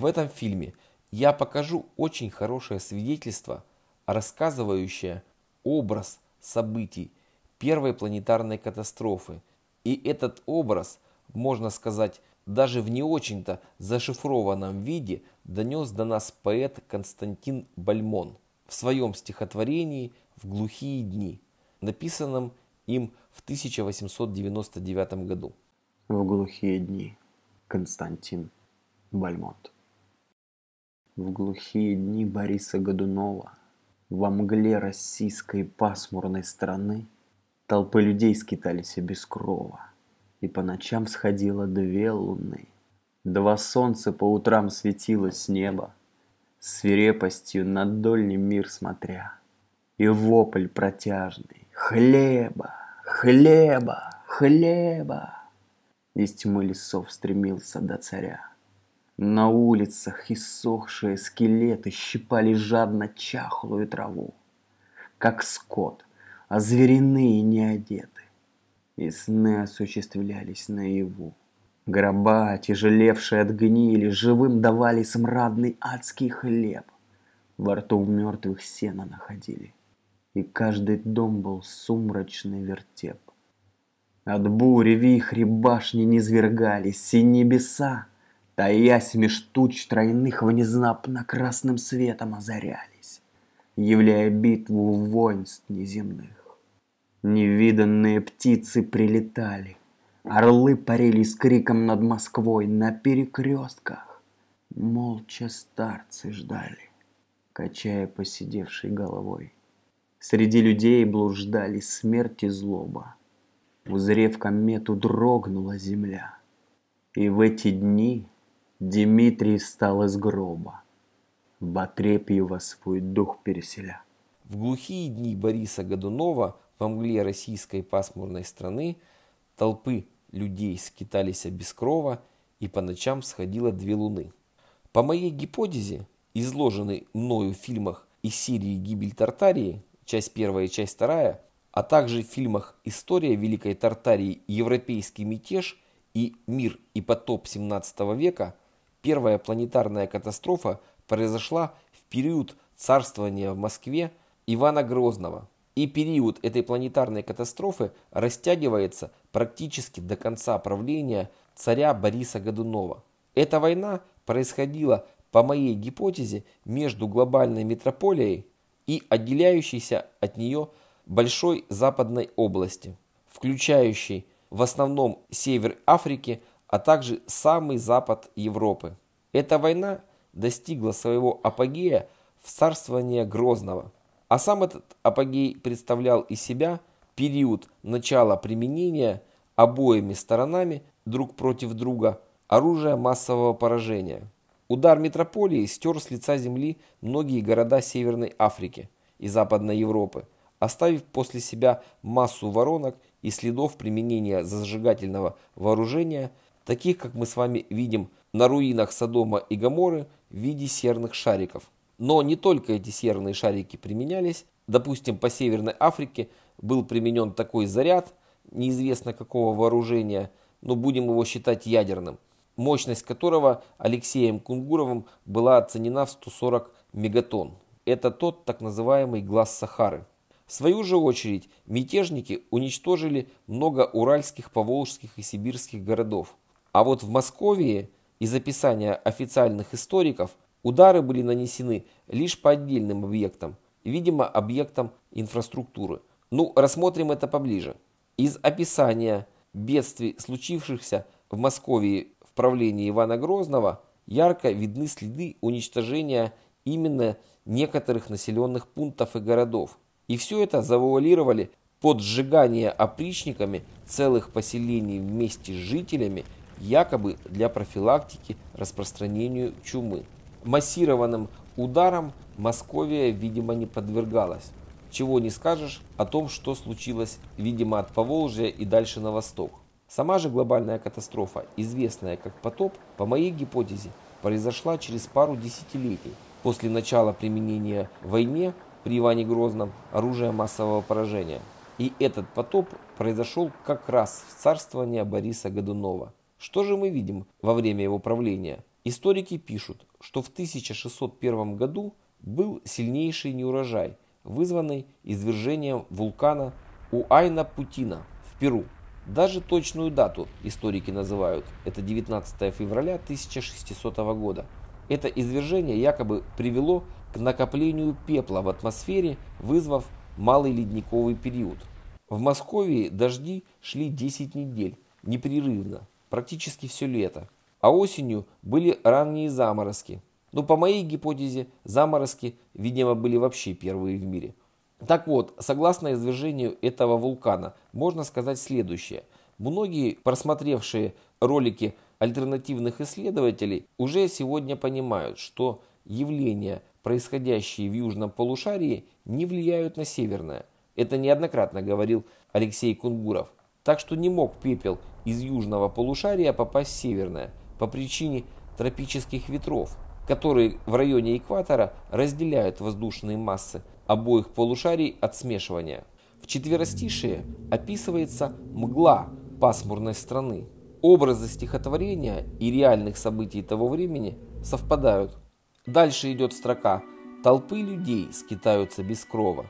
В этом фильме я покажу очень хорошее свидетельство, рассказывающее образ событий первой планетарной катастрофы. И этот образ, можно сказать, даже в не очень-то зашифрованном виде донес до нас поэт Константин Бальмон в своем стихотворении «В глухие дни», написанном им в 1899 году. «В глухие дни» Константин Бальмонт в глухие дни Бориса Годунова, во мгле российской пасмурной страны, толпы людей скитались и без крова, и по ночам сходило две луны. Два солнца по утрам светило с неба, свирепостью на дольний мир смотря, и вопль протяжный «Хлеба! Хлеба! Хлеба!» Из тьмы лесов стремился до царя. На улицах иссохшие скелеты щипали жадно чахлую траву, как скот, а и не одеты. И сны осуществлялись наяву. Гроба, тяжелевшие от гнили, живым давали смрадный адский хлеб. Во рту мертвых сена находили, и каждый дом был сумрачный вертеп. От бури вихри башни низвергались, и небеса — таясь меж туч тройных, внезапно красным светом озарялись, являя битву воинств неземных. Невиданные птицы прилетали, орлы парили с криком над Москвой на перекрестках. Молча старцы ждали, качая посидевшей головой. Среди людей блуждали смерть и злоба. Узрев комету, дрогнула земля. И в эти дни Дмитрий встал из гроба, в отрепьево свой дух переселя. В глухие дни Бориса Годунова в мгле российской пасмурной страны толпы людей скитались без крова и по ночам сходило две луны. По моей гипотезе, изложенной мною в фильмах из серии «Гибель Тартарии», часть первая и часть вторая, а также в фильмах «История Великой Тартарии. Европейский мятеж» и «Мир и потоп 17 века», Первая планетарная катастрофа произошла в период царствования в Москве Ивана Грозного. И период этой планетарной катастрофы растягивается практически до конца правления царя Бориса Годунова. Эта война происходила, по моей гипотезе, между глобальной метрополией и отделяющейся от нее большой западной области, включающей в основном север Африки, а также самый запад Европы. Эта война достигла своего апогея в царствование Грозного. А сам этот апогей представлял из себя период начала применения обоими сторонами друг против друга оружия массового поражения. Удар метрополии стер с лица земли многие города Северной Африки и Западной Европы, оставив после себя массу воронок и следов применения зажигательного вооружения – таких, как мы с вами видим на руинах Содома и Гаморы в виде серных шариков. Но не только эти серные шарики применялись. Допустим, по Северной Африке был применен такой заряд, неизвестно какого вооружения, но будем его считать ядерным, мощность которого Алексеем Кунгуровым была оценена в 140 мегатонн. Это тот так называемый глаз Сахары. В свою же очередь, мятежники уничтожили много уральских, поволжских и сибирских городов. А вот в Москве из описания официальных историков удары были нанесены лишь по отдельным объектам, видимо объектам инфраструктуры. Ну, рассмотрим это поближе. Из описания бедствий, случившихся в Москве в правлении Ивана Грозного, ярко видны следы уничтожения именно некоторых населенных пунктов и городов. И все это завуалировали под сжигание опричниками целых поселений вместе с жителями – якобы для профилактики распространению чумы. Массированным ударом Московия, видимо, не подвергалась. Чего не скажешь о том, что случилось, видимо, от Поволжья и дальше на восток. Сама же глобальная катастрофа, известная как потоп, по моей гипотезе, произошла через пару десятилетий после начала применения в войне при Иване Грозном оружия массового поражения. И этот потоп произошел как раз в царствование Бориса Годунова. Что же мы видим во время его правления? Историки пишут, что в 1601 году был сильнейший неурожай, вызванный извержением вулкана Уайна-Путина в Перу. Даже точную дату историки называют – это 19 февраля 1600 года. Это извержение якобы привело к накоплению пепла в атмосфере, вызвав малый ледниковый период. В Москве дожди шли 10 недель непрерывно, практически все лето. А осенью были ранние заморозки. Но ну, по моей гипотезе, заморозки, видимо, были вообще первые в мире. Так вот, согласно извержению этого вулкана, можно сказать следующее. Многие, просмотревшие ролики альтернативных исследователей, уже сегодня понимают, что явления, происходящие в южном полушарии, не влияют на северное. Это неоднократно говорил Алексей Кунгуров. Так что не мог пепел из южного полушария попасть в северное по причине тропических ветров, которые в районе экватора разделяют воздушные массы обоих полушарий от смешивания. В четверостишие описывается мгла пасмурной страны. Образы стихотворения и реальных событий того времени совпадают. Дальше идет строка «Толпы людей скитаются без крова»,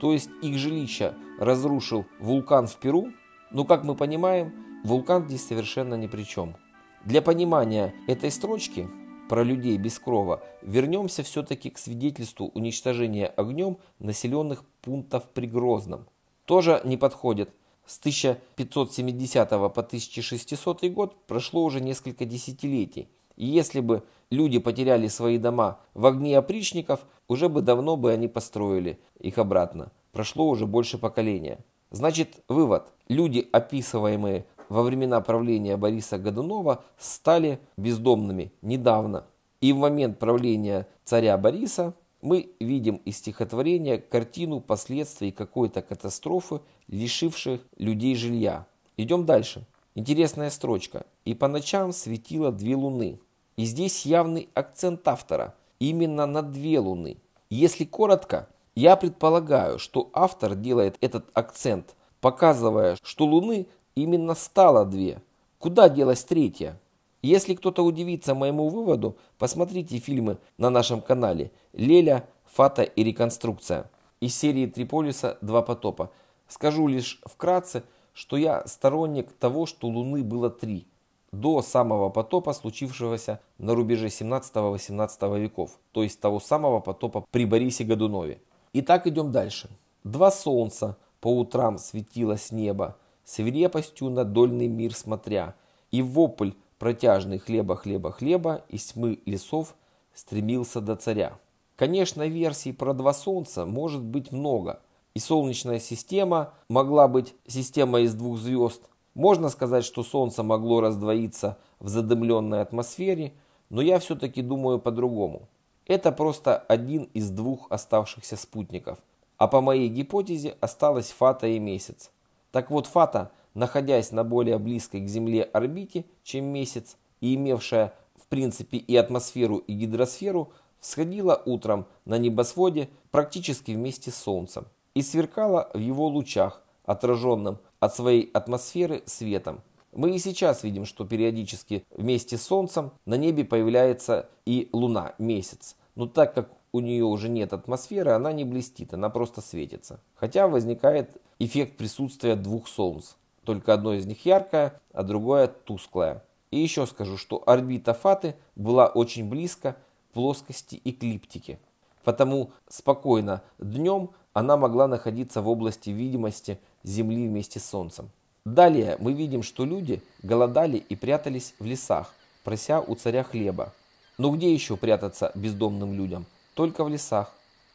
то есть их жилища разрушил вулкан в Перу, но, ну, как мы понимаем, Вулкан здесь совершенно ни при чем. Для понимания этой строчки про людей без крова вернемся все-таки к свидетельству уничтожения огнем населенных пунктов при Грозном. Тоже не подходит. С 1570 по 1600 год прошло уже несколько десятилетий. И если бы люди потеряли свои дома в огне опричников, уже бы давно бы они построили их обратно. Прошло уже больше поколения. Значит, вывод. Люди, описываемые во времена правления Бориса Годунова стали бездомными недавно. И в момент правления царя Бориса мы видим из стихотворения картину последствий какой-то катастрофы, лишивших людей жилья. Идем дальше. Интересная строчка. «И по ночам светило две луны». И здесь явный акцент автора именно на две луны. Если коротко, я предполагаю, что автор делает этот акцент, показывая, что луны Именно стало две. Куда делась третья? Если кто-то удивится моему выводу, посмотрите фильмы на нашем канале «Леля», «Фата» и «Реконструкция» из серии «Триполиса. Два потопа». Скажу лишь вкратце, что я сторонник того, что Луны было три до самого потопа, случившегося на рубеже 17-18 веков, то есть того самого потопа при Борисе Годунове. Итак, идем дальше. Два солнца по утрам светило с неба – свирепостью на дольный мир смотря, и вопль протяжный хлеба, хлеба, хлеба и тьмы лесов стремился до царя. Конечно, версий про два солнца может быть много, и солнечная система могла быть система из двух звезд. Можно сказать, что солнце могло раздвоиться в задымленной атмосфере, но я все-таки думаю по-другому. Это просто один из двух оставшихся спутников. А по моей гипотезе осталось Фата и Месяц. Так вот, Фата, находясь на более близкой к Земле орбите, чем Месяц, и имевшая в принципе и атмосферу, и гидросферу, всходила утром на небосводе практически вместе с Солнцем и сверкала в его лучах, отраженным от своей атмосферы светом. Мы и сейчас видим, что периодически вместе с Солнцем на небе появляется и Луна, месяц. Но так как у нее уже нет атмосферы, она не блестит, она просто светится. Хотя возникает эффект присутствия двух солнц. Только одно из них яркое, а другое тусклое. И еще скажу, что орбита Фаты была очень близко плоскости эклиптики. Потому спокойно днем она могла находиться в области видимости Земли вместе с Солнцем. Далее мы видим, что люди голодали и прятались в лесах, прося у царя хлеба. Но где еще прятаться бездомным людям? только в лесах.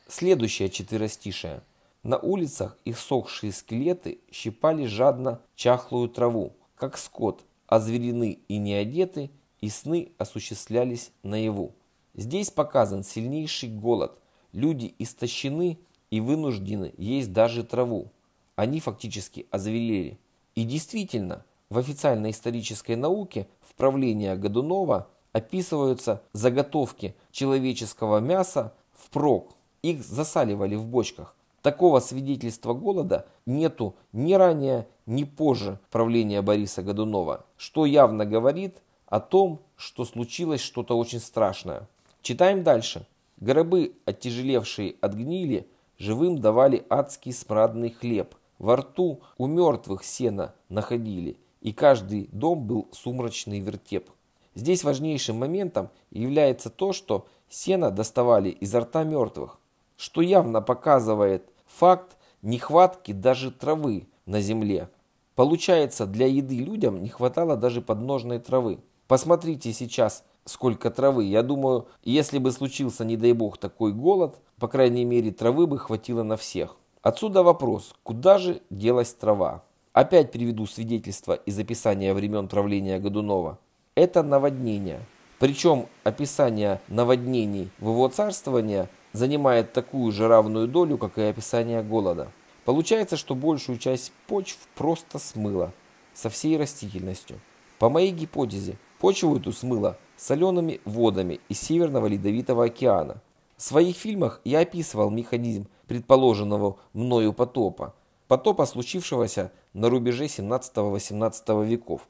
Следующее четверостишее. На улицах их сохшие скелеты щипали жадно чахлую траву, как скот, а озверены и не одеты, и сны осуществлялись наяву. Здесь показан сильнейший голод. Люди истощены и вынуждены есть даже траву. Они фактически озверели. И действительно, в официальной исторической науке в правление Годунова описываются заготовки человеческого мяса впрок. Их засаливали в бочках. Такого свидетельства голода нету ни ранее, ни позже правления Бориса Годунова, что явно говорит о том, что случилось что-то очень страшное. Читаем дальше. Гробы, оттяжелевшие от гнили, живым давали адский смрадный хлеб. Во рту у мертвых сена находили, и каждый дом был сумрачный вертеп. Здесь важнейшим моментом является то, что сено доставали изо рта мертвых, что явно показывает факт нехватки даже травы на земле. Получается, для еды людям не хватало даже подножной травы. Посмотрите сейчас, сколько травы. Я думаю, если бы случился, не дай бог, такой голод, по крайней мере, травы бы хватило на всех. Отсюда вопрос, куда же делась трава? Опять приведу свидетельство из описания времен правления Годунова это наводнение. Причем описание наводнений в его царствовании занимает такую же равную долю, как и описание голода. Получается, что большую часть почв просто смыло со всей растительностью. По моей гипотезе, почву эту смыло солеными водами из Северного Ледовитого океана. В своих фильмах я описывал механизм предположенного мною потопа, потопа, случившегося на рубеже 17-18 веков.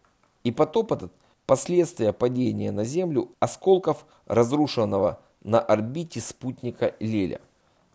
И потоп этот – Последствия падения на Землю осколков разрушенного на орбите спутника Леля.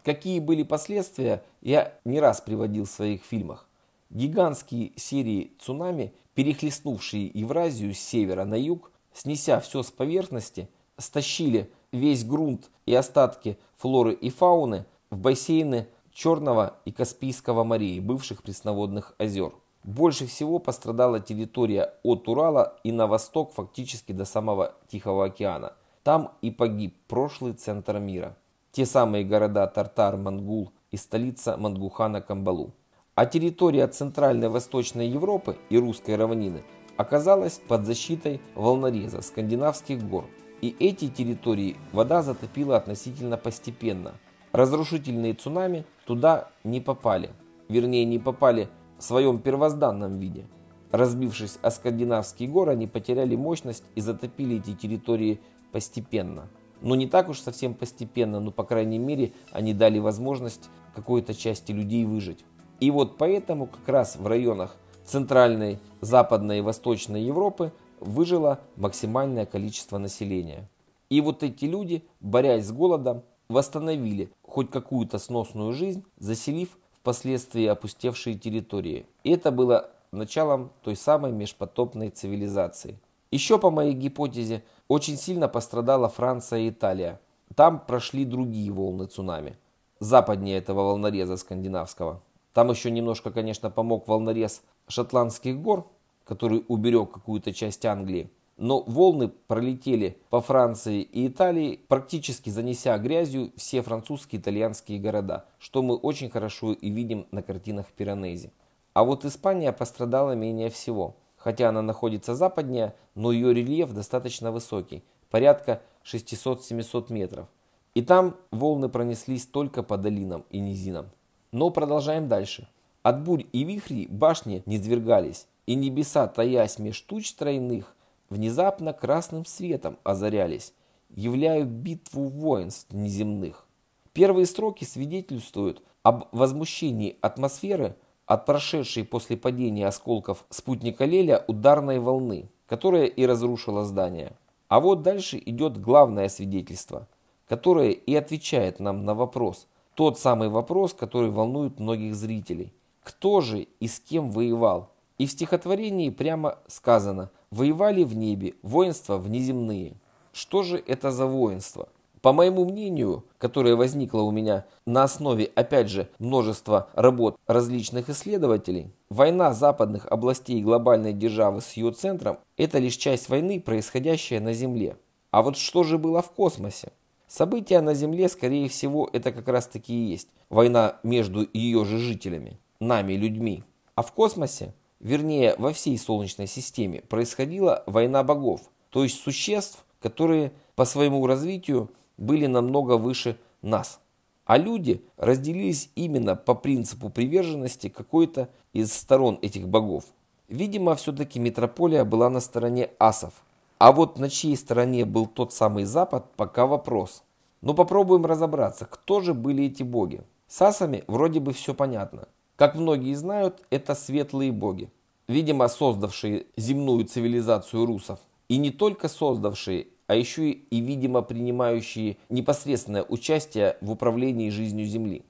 Какие были последствия, я не раз приводил в своих фильмах. Гигантские серии цунами, перехлестнувшие Евразию с севера на юг, снеся все с поверхности, стащили весь грунт и остатки флоры и фауны в бассейны Черного и Каспийского морей, бывших пресноводных озер. Больше всего пострадала территория от Урала и на восток фактически до самого Тихого океана. Там и погиб прошлый центр мира. Те самые города Тартар, Мангул и столица Мангухана Камбалу. А территория Центральной Восточной Европы и Русской равнины оказалась под защитой волнореза скандинавских гор. И эти территории вода затопила относительно постепенно. Разрушительные цунами туда не попали. Вернее, не попали в своем первозданном виде. Разбившись о скандинавские горы, они потеряли мощность и затопили эти территории постепенно. Но не так уж совсем постепенно, но по крайней мере они дали возможность какой-то части людей выжить. И вот поэтому как раз в районах Центральной, Западной и Восточной Европы выжило максимальное количество населения. И вот эти люди, борясь с голодом, восстановили хоть какую-то сносную жизнь, заселив впоследствии опустевшие территории. И это было началом той самой межпотопной цивилизации. Еще, по моей гипотезе, очень сильно пострадала Франция и Италия. Там прошли другие волны цунами. Западнее этого волнореза скандинавского. Там еще немножко, конечно, помог волнорез шотландских гор, который уберег какую-то часть Англии но волны пролетели по Франции и Италии, практически занеся грязью все французские и итальянские города, что мы очень хорошо и видим на картинах Пиранези. А вот Испания пострадала менее всего. Хотя она находится западнее, но ее рельеф достаточно высокий, порядка 600-700 метров. И там волны пронеслись только по долинам и низинам. Но продолжаем дальше. От бурь и вихрей башни не низвергались, и небеса, таясь меж туч тройных, внезапно красным светом озарялись, являют битву воинств неземных. Первые строки свидетельствуют об возмущении атмосферы от прошедшей после падения осколков спутника Леля ударной волны, которая и разрушила здание. А вот дальше идет главное свидетельство, которое и отвечает нам на вопрос, тот самый вопрос, который волнует многих зрителей. Кто же и с кем воевал? И в стихотворении прямо сказано «воевали в небе, воинства внеземные». Что же это за воинство? По моему мнению, которое возникло у меня на основе, опять же, множества работ различных исследователей, война западных областей глобальной державы с ее центром – это лишь часть войны, происходящая на Земле. А вот что же было в космосе? События на Земле, скорее всего, это как раз таки и есть война между ее же жителями, нами, людьми. А в космосе вернее во всей Солнечной системе, происходила война богов, то есть существ, которые по своему развитию были намного выше нас. А люди разделились именно по принципу приверженности какой-то из сторон этих богов. Видимо, все-таки метрополия была на стороне асов. А вот на чьей стороне был тот самый Запад, пока вопрос. Но ну, попробуем разобраться, кто же были эти боги. С асами вроде бы все понятно. Как многие знают, это светлые боги, видимо, создавшие земную цивилизацию русов. И не только создавшие, а еще и, видимо, принимающие непосредственное участие в управлении жизнью Земли.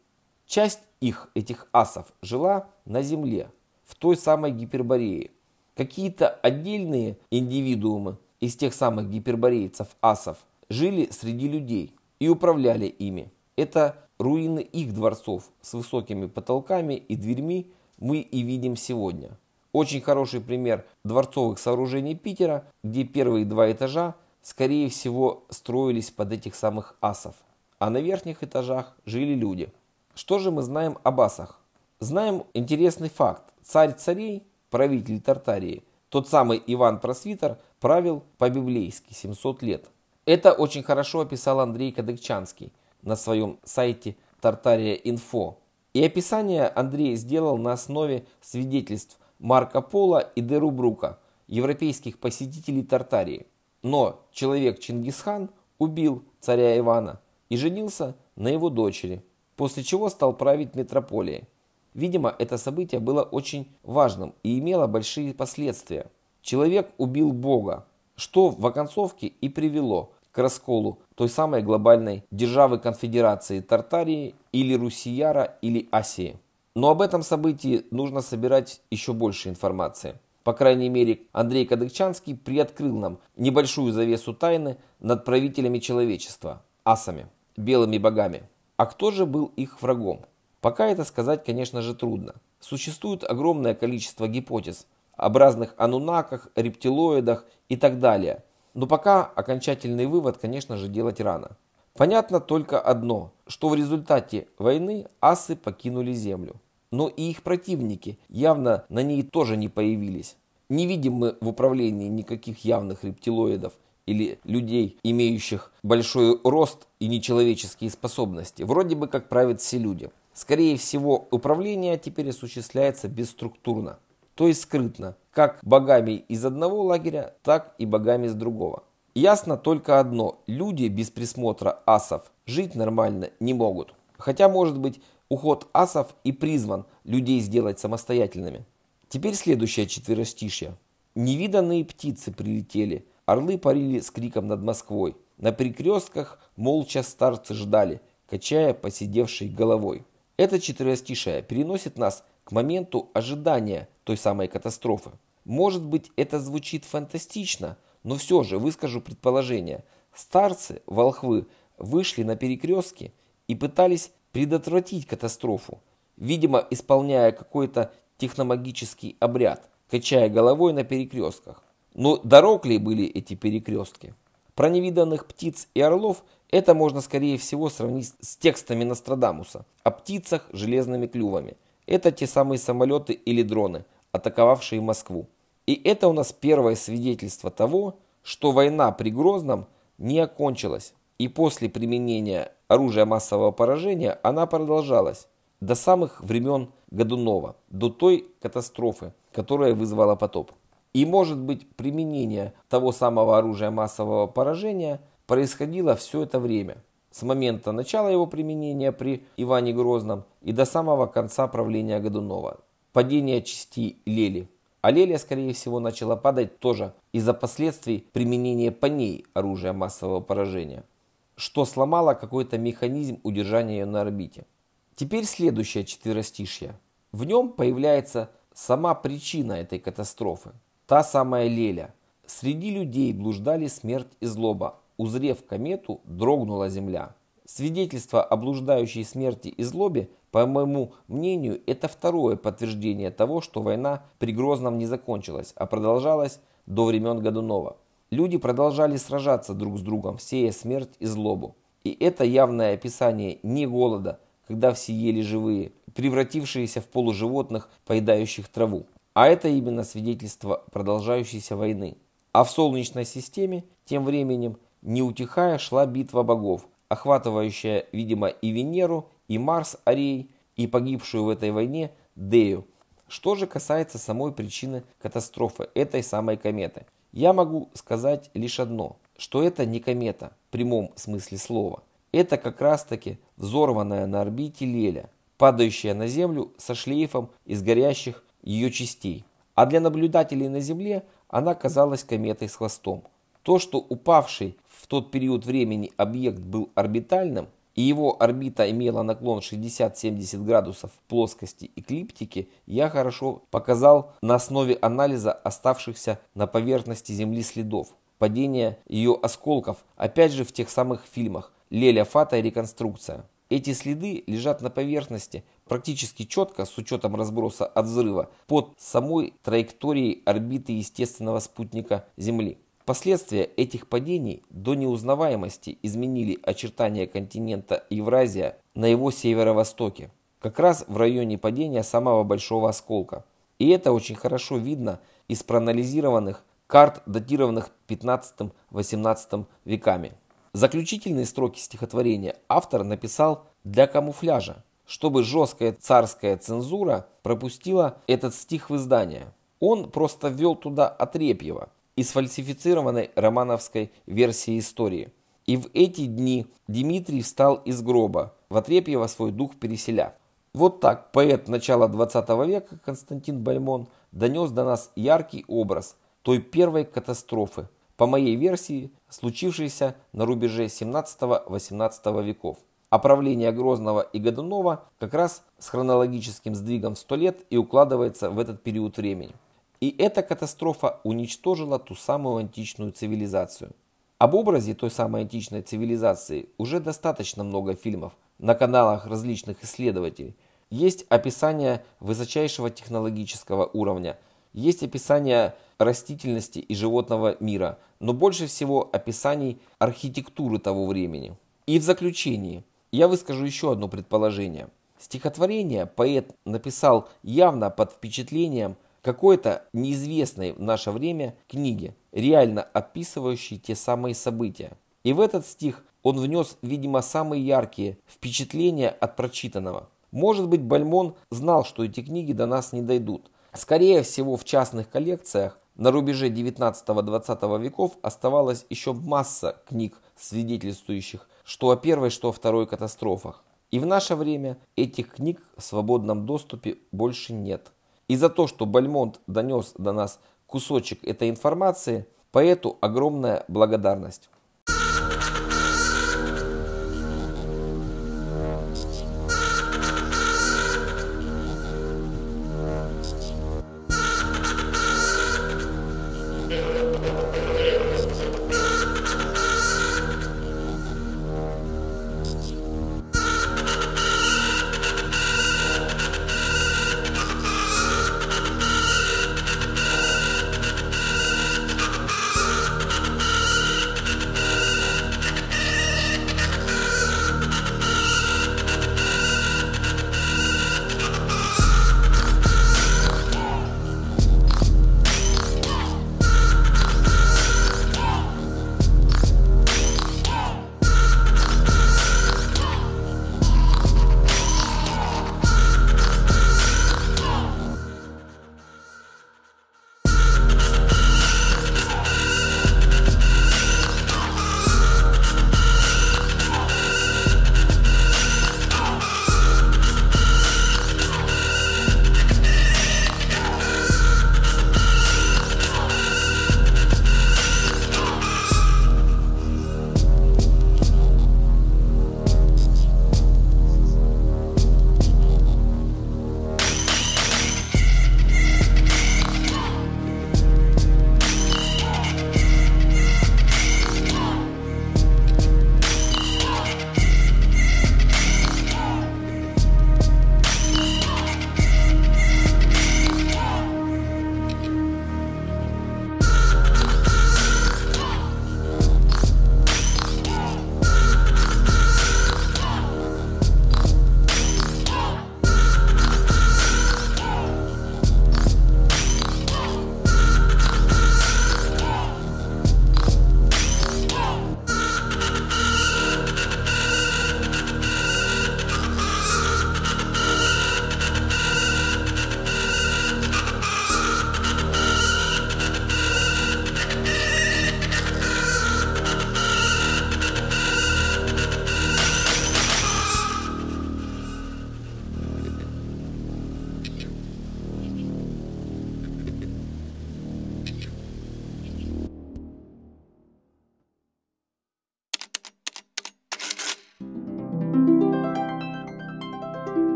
Часть их, этих асов, жила на Земле, в той самой Гипербореи. Какие-то отдельные индивидуумы из тех самых гиперборейцев, асов, жили среди людей и управляли ими. Это руины их дворцов с высокими потолками и дверьми мы и видим сегодня. Очень хороший пример дворцовых сооружений Питера, где первые два этажа, скорее всего, строились под этих самых асов, а на верхних этажах жили люди. Что же мы знаем об асах? Знаем интересный факт. Царь царей, правитель Тартарии, тот самый Иван Просвитер, правил по-библейски 700 лет. Это очень хорошо описал Андрей Кадыкчанский на своем сайте Тартария Инфо. И описание Андрей сделал на основе свидетельств Марка Пола и Деру Брука, европейских посетителей Тартарии. Но человек Чингисхан убил царя Ивана и женился на его дочери, после чего стал править метрополией. Видимо, это событие было очень важным и имело большие последствия. Человек убил Бога, что в оконцовке и привело к расколу той самой глобальной державы конфедерации Тартарии или Русияра или Асии. Но об этом событии нужно собирать еще больше информации. По крайней мере, Андрей Кадыкчанский приоткрыл нам небольшую завесу тайны над правителями человечества, асами, белыми богами. А кто же был их врагом? Пока это сказать, конечно же, трудно. Существует огромное количество гипотез об разных анунаках, рептилоидах и так далее – но пока окончательный вывод, конечно же, делать рано. Понятно только одно, что в результате войны асы покинули землю. Но и их противники явно на ней тоже не появились. Не видим мы в управлении никаких явных рептилоидов или людей, имеющих большой рост и нечеловеческие способности. Вроде бы как правят все люди. Скорее всего, управление теперь осуществляется бесструктурно, то есть скрытно, как богами из одного лагеря, так и богами из другого. Ясно только одно, люди без присмотра асов жить нормально не могут. Хотя, может быть, уход асов и призван людей сделать самостоятельными. Теперь следующее четверостишье. Невиданные птицы прилетели, орлы парили с криком над Москвой. На перекрестках молча старцы ждали, качая посидевшей головой. Это четверостишее переносит нас к моменту ожидания той самой катастрофы. Может быть, это звучит фантастично, но все же выскажу предположение. Старцы, волхвы, вышли на перекрестки и пытались предотвратить катастрофу, видимо, исполняя какой-то техномагический обряд, качая головой на перекрестках. Но дорог ли были эти перекрестки? Про невиданных птиц и орлов это можно скорее всего сравнить с текстами Нострадамуса о птицах железными клювами. Это те самые самолеты или дроны, атаковавшие Москву. И это у нас первое свидетельство того, что война при Грозном не окончилась, и после применения оружия массового поражения она продолжалась до самых времен Годунова, до той катастрофы, которая вызвала потоп. И может быть применение того самого оружия массового поражения происходило все это время, с момента начала его применения при Иване Грозном и до самого конца правления Годунова, падение части Лели. А Лелия, скорее всего, начала падать тоже из-за последствий применения по ней оружия массового поражения, что сломало какой-то механизм удержания ее на орбите. Теперь следующее четверостишье. В нем появляется сама причина этой катастрофы. Та самая Леля. Среди людей блуждали смерть и злоба. Узрев комету, дрогнула земля. Свидетельство о блуждающей смерти и злобе по моему мнению, это второе подтверждение того, что война при Грозном не закончилась, а продолжалась до времен Годунова. Люди продолжали сражаться друг с другом, сея смерть и злобу. И это явное описание не голода, когда все ели живые, превратившиеся в полуживотных, поедающих траву. А это именно свидетельство продолжающейся войны. А в Солнечной системе, тем временем, не утихая, шла битва богов, охватывающая, видимо, и Венеру, и Марс Арей, и погибшую в этой войне Дею. Что же касается самой причины катастрофы этой самой кометы, я могу сказать лишь одно, что это не комета в прямом смысле слова. Это как раз таки взорванная на орбите Леля, падающая на Землю со шлейфом из горящих ее частей. А для наблюдателей на Земле она казалась кометой с хвостом. То, что упавший в тот период времени объект был орбитальным – и его орбита имела наклон 60-70 градусов в плоскости эклиптики, я хорошо показал на основе анализа оставшихся на поверхности Земли следов, падения ее осколков, опять же в тех самых фильмах «Леля Фата. Реконструкция». Эти следы лежат на поверхности практически четко, с учетом разброса от взрыва, под самой траекторией орбиты естественного спутника Земли. Последствия этих падений до неузнаваемости изменили очертания континента Евразия на его северо-востоке, как раз в районе падения самого большого осколка. И это очень хорошо видно из проанализированных карт, датированных 15-18 веками. Заключительные строки стихотворения автор написал для камуфляжа, чтобы жесткая царская цензура пропустила этот стих в издание. Он просто ввел туда Отрепьева – и сфальсифицированной романовской версии истории. И в эти дни Дмитрий встал из гроба, в Отрепьево свой дух переселя. Вот так поэт начала 20 века Константин Бальмон донес до нас яркий образ той первой катастрофы, по моей версии, случившейся на рубеже 17-18 веков. Оправление правление Грозного и Годунова как раз с хронологическим сдвигом в 100 лет и укладывается в этот период времени. И эта катастрофа уничтожила ту самую античную цивилизацию. Об образе той самой античной цивилизации уже достаточно много фильмов на каналах различных исследователей. Есть описание высочайшего технологического уровня, есть описание растительности и животного мира, но больше всего описаний архитектуры того времени. И в заключении я выскажу еще одно предположение. Стихотворение поэт написал явно под впечатлением – какой-то неизвестной в наше время книге, реально описывающей те самые события. И в этот стих он внес, видимо, самые яркие впечатления от прочитанного. Может быть, Бальмон знал, что эти книги до нас не дойдут. Скорее всего, в частных коллекциях на рубеже 19-20 веков оставалась еще масса книг, свидетельствующих что о первой, что о второй катастрофах. И в наше время этих книг в свободном доступе больше нет. И за то, что Бальмонт донес до нас кусочек этой информации, поэту огромная благодарность.